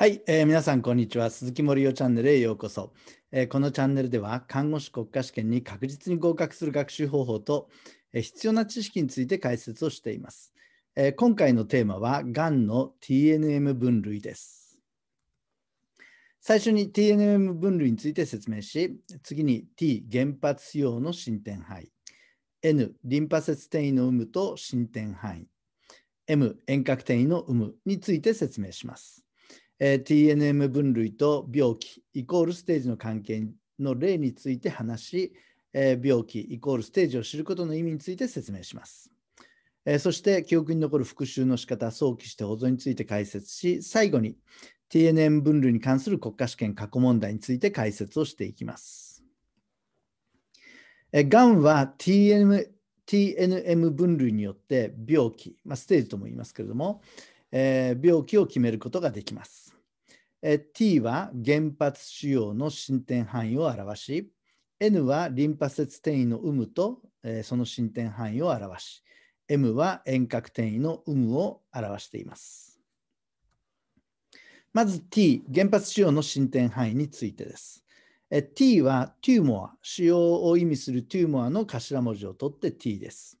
はい、えー、皆さんこんにちは。鈴木森生チャンネルへようこそ、えー、このチャンネルでは看護師国家試験に確実に合格する学習方法と、えー、必要な知識について解説をしています。え今回のテーマはがんの TNM 分類です。最初に TNM 分類について説明し、次に T 原発用の進展範囲、N リンパ節転移の有無と進展範囲、M 遠隔転移の有無について説明します。えー、TNM 分類と病気イコールステージの関係の例について話し、えー、病気イコールステージを知ることの意味について説明します。えー、そして記憶に残る復習の仕方、早期して保存について解説し、最後に TNM 分類に関する国家試験過去問題について解説をしていきます。がんは TNM, TNM 分類によって病気、まあ、ステージとも言いますけれども、えー、病気を決めることができます。え T は原発腫瘍の進展範囲を表し、N はリンパ節転移の有無と、えー、その進展範囲を表し、M は遠隔転移の有無を表しています。まず T、原発腫瘍の進展範囲についてです。T は tumor、腫瘍を意味する tumor の頭文字を取って T です。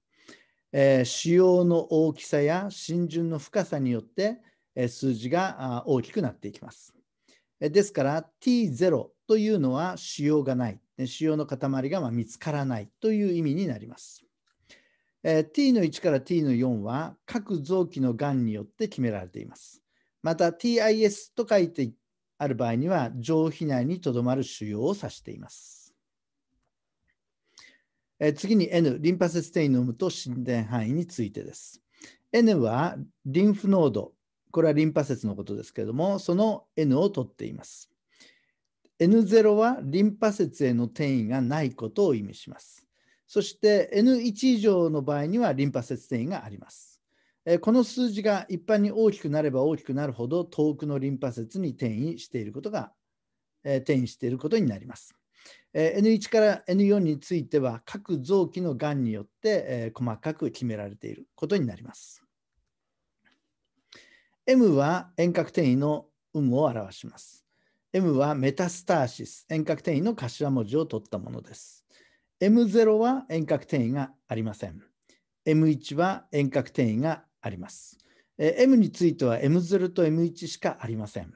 えー、腫瘍の大きさや浸潤の深さによって、えー、数字が大きくなっていきます。えー、ですから T0 というのは腫瘍がない、腫瘍の塊がま見つからないという意味になります。え T の1から T の4は各臓器のがんによって決められています。また TIS と書いてある場合には上皮内にとどまる腫瘍を指しています。え次に N、リンパ節転移の有無と心電範囲についてです。N はリンフノード、これはリンパ節のことですけれども、その N を取っています。N0 はリンパ節への転移がないことを意味します。そして N1 以上の場合にはリンパ節転移があります。この数字が一般に大きくなれば大きくなるほど遠くのリンパ節に転移していることが転移していることになります。え N1 から N4 については各臓器のがんによって、え細かく決められていることになります。M は遠隔転移の有無を表します。M はメタスターシス、遠隔転移の頭文字を取ったものです。M0 は遠隔転移がありません。M1 は遠隔転移があります。え M については M0 と M1 しかありません。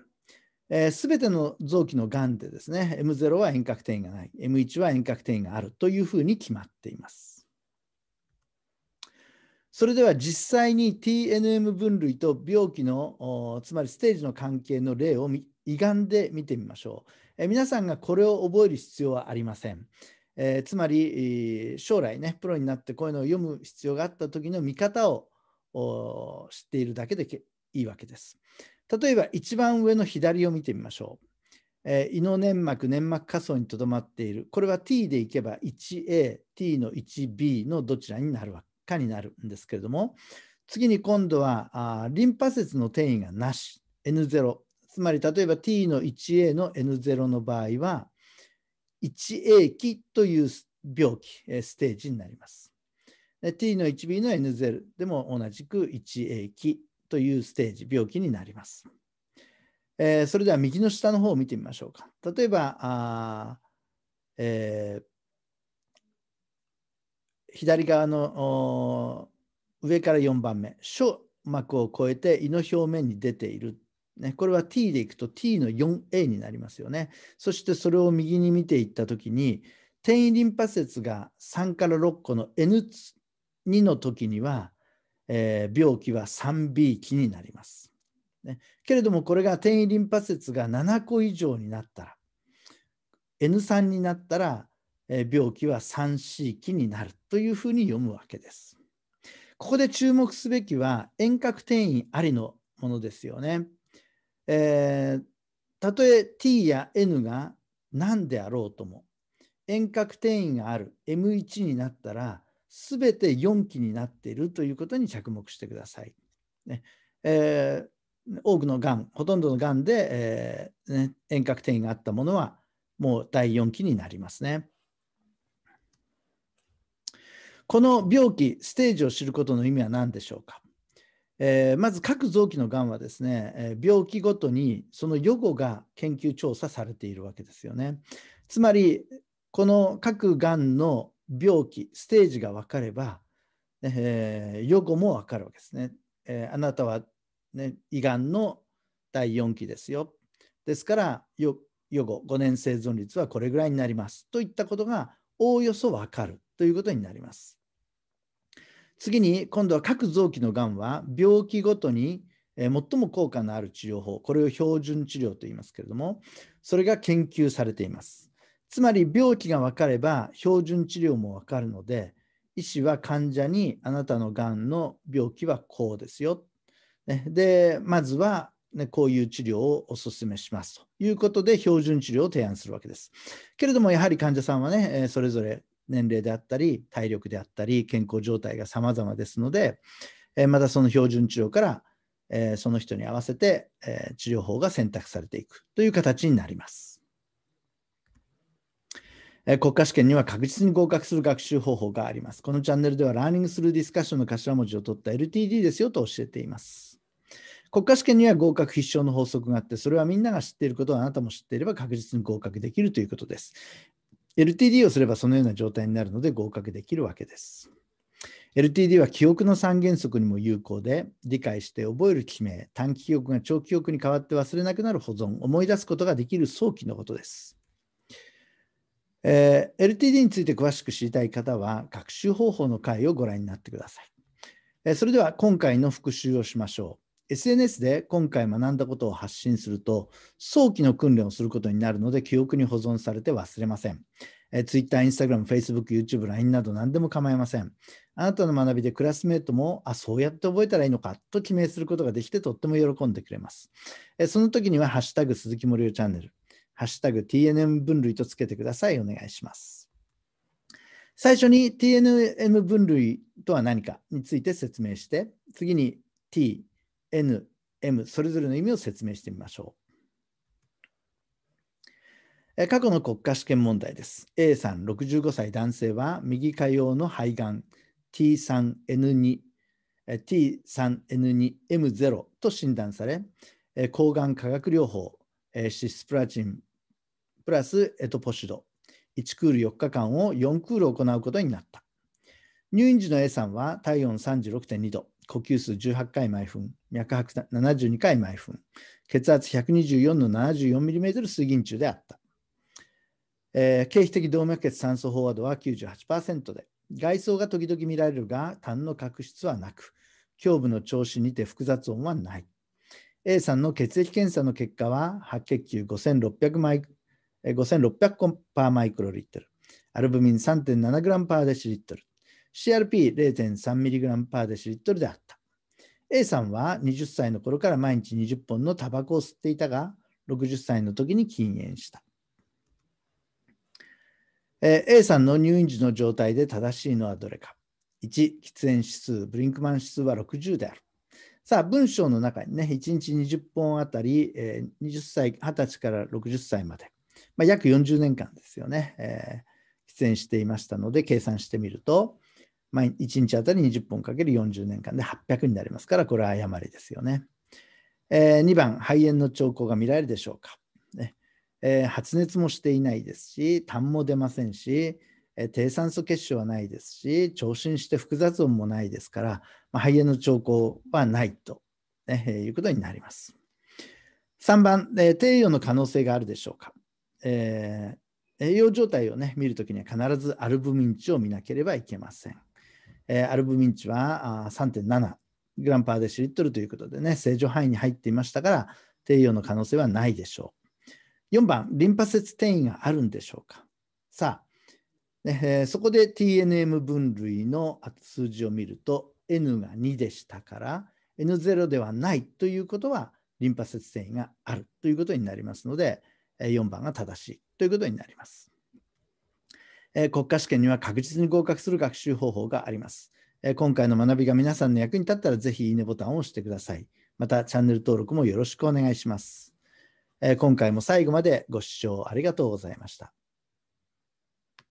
えー、全ての臓器のがんでですね、M0 は遠隔転移がない、M1 は遠隔転移があるというふうに決まっています。それでは実際に TNM 分類と病気の、つまりステージの関係の例を胃がんで見てみましょう、えー。皆さんがこれを覚える必要はありません。えー、つまり、将来ね、プロになってこういうのを読む必要があった時の見方を知っているだけでいいわけです。例えば一番上の左を見てみましょう。えー、胃の粘膜、粘膜下層にとどまっている。これは t でいけば 1a、t の 1b のどちらになるかになるんですけれども、次に今度はあリンパ節の転移がなし、n0。つまり例えば t の 1a の n0 の場合は、1a 期という病気、えー、ステージになります。t の 1b の n0 でも同じく 1a 期というステージ、病気になります。えー、それでは右の下の方を見てみましょうか。例えば、あえー、左側の上から4番目、小膜を越えて胃の表面に出ている。ね、これは t でいくと t の 4a になりますよね。そしてそれを右に見ていったときに、転移リンパ節が3から6個の N2 の時には、えー、病気は 3B 期になります。ね、けれどもこれが転移リンパ節が7個以上になったら N3 になったら、えー、病気は 3C 期になるというふうに読むわけです。ここで注目すべきは遠隔転移ありのものですよね。えー、たとえ T や N が何であろうとも遠隔転移がある M1 になったらすべて4期になっているということに着目してください。ねえー、多くのがん、ほとんどのがんで、えー、ね、遠隔転移があったものは、もう第4期になりますね。この病気、ステージを知ることの意味は何でしょうか。えー、まず各臓器のがんはですね、え病気ごとにその予後が研究調査されているわけですよね。つまり、この各がんの病気、ステージが分かれば、えー、予後も分かるわけですね。えー、あなたは、ね、胃がんの第4期ですよ。ですから、予後5年生存率はこれぐらいになります。といったことがおおよそ分かるということになります。次に、今度は各臓器のがんは病気ごとに最も効果のある治療法、これを標準治療と言いますけれども、それが研究されています。つまり病気が分かれば標準治療も分かるので医師は患者にあなたのがんの病気はこうですよ。ね、でまずは、ね、こういう治療をお勧めしますということで標準治療を提案するわけです。けれどもやはり患者さんはねそれぞれ年齢であったり体力であったり健康状態が様々ですのでまたその標準治療からその人に合わせて治療法が選択されていくという形になります。国家試験には確実に合格する学習方法があります。このチャンネルでは、ラーニングスルーディスカッションの頭文字を取った LTD ですよと教えています。国家試験には合格必勝の法則があって、それはみんなが知っていることをあなたも知っていれば確実に合格できるということです。LTD をすればそのような状態になるので合格できるわけです。LTD は記憶の三原則にも有効で、理解して覚える決名、短期記憶が長期記憶に変わって忘れなくなる保存、思い出すことができる早期のことです。えー、LTD について詳しく知りたい方は学習方法の回をご覧になってください。えー、それでは今回の復習をしましょう。SNS で今回学んだことを発信すると早期の訓練をすることになるので記憶に保存されて忘れません。えー、Twitter、Instagram、Facebook、YouTube、LINE など何でも構いません。あなたの学びでクラスメートも、あ、そうやって覚えたらいいのかと記名することができてとっても喜んでくれます。えー、その時には、ハッシュタグ鈴木森生チャンネル、ハッシュタグ TNM 分類とつけてください。お願いします。最初に TNM 分類とは何かについて説明して、次に T、N、M それぞれの意味を説明してみましょう。過去の国家試験問題です。A さん65歳男性は右下用の肺がん T3N2 T3N2M0 と診断され、抗がん化学療法、シスプラチン、プラス、えっと、ポシュド。1クール4日間を4クール行うことになった。入院時の A さんは体温36.2度、呼吸数18回毎分、脈拍72回毎分、血圧124の 74mm 水銀中であった。えー、経皮的動脈血酸素飽和度は98%で、外装が時々見られるが、痰の角質はなく、胸部の調子にて複雑音はない。A さんの血液検査の結果は、白血球5600 5600個パーマイクロリットル、アルブミン 3.7g パーデシリットル、CRP0.3mg パーデシリットルであった。A さんは20歳の頃から毎日20本のタバコを吸っていたが、60歳の時に禁煙した。え A さんの入院時の状態で正しいのはどれか。1、喫煙指数、ブリンクマン指数は60である。さあ、文章の中にね、1日20本あたり、え20歳、20歳から60歳まで、まあ、約40年間ですよね、えー、出演していましたので、計算してみると、まあ、1日あたり20本かける40年間で800になりますから、これは誤りですよね。えー、2番、肺炎の兆候が見られるでしょうか。ねえー、発熱もしていないですし、痰も出ませんし、え低酸素血症はないですし、聴診して複雑音もないですから、まあ、肺炎の兆候はないと、ねえー、いうことになります。3番、えー、低用の可能性があるでしょうか。えー、栄養状態をね見るときには必ずアルブミン値を見なければいけません。えー、アルブミン値は3.7グランパーデシリットルということでね、正常範囲に入っていましたから、低用の可能性はないでしょう。4番、リンパ節転移があるんでしょうか。さあ、ねえー、そこで TNM 分類の数字を見ると、N が2でしたから、N0 ではないということは、リンパ節転移があるということになりますので、4番が正しいということになります。国家試験には確実に合格する学習方法があります。今回の学びが皆さんの役に立ったら、ぜひいいねボタンを押してください。また、チャンネル登録もよろしくお願いします。今回も最後までご視聴ありがとうございました。